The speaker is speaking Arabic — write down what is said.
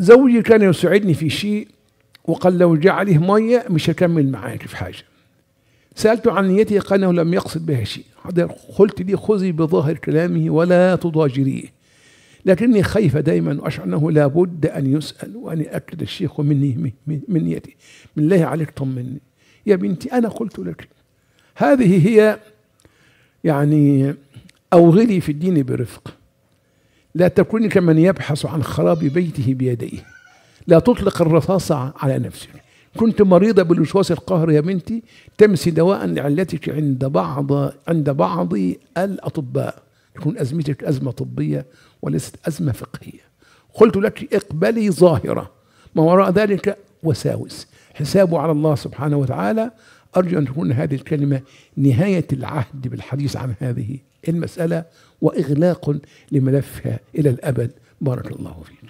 زوجي كان يساعدني في شيء وقال لو جاء عليه مية مش هكمل معاك في حاجة سألته عن نيته قال أنه لم يقصد بها شيء قلت لي خذي بظاهر كلامه ولا تضاجريه لكني خايفة دائما وأشعر أنه لابد أن يسأل وأن يأكد الشيخ مني من نيته من الله عليك طمني يا بنتي أنا قلت لك هذه هي يعني أوغلي في الدين برفق لا تكوني كمن يبحث عن خراب بيته بيديه لا تطلق الرصاص على نفسك كنت مريضة بالوسواس القهر يا بنتي تمسي دواء لعلتك عند بعض عند بعض الأطباء تكون أزمتك أزمة طبية وليست أزمة فقهية قلت لك اقبلي ظاهرة ما وراء ذلك وساوس حسابه على الله سبحانه وتعالى أرجو أن تكون هذه الكلمة نهاية العهد بالحديث عن هذه المسألة وإغلاق لملفها إلى الأبد بارك الله فيك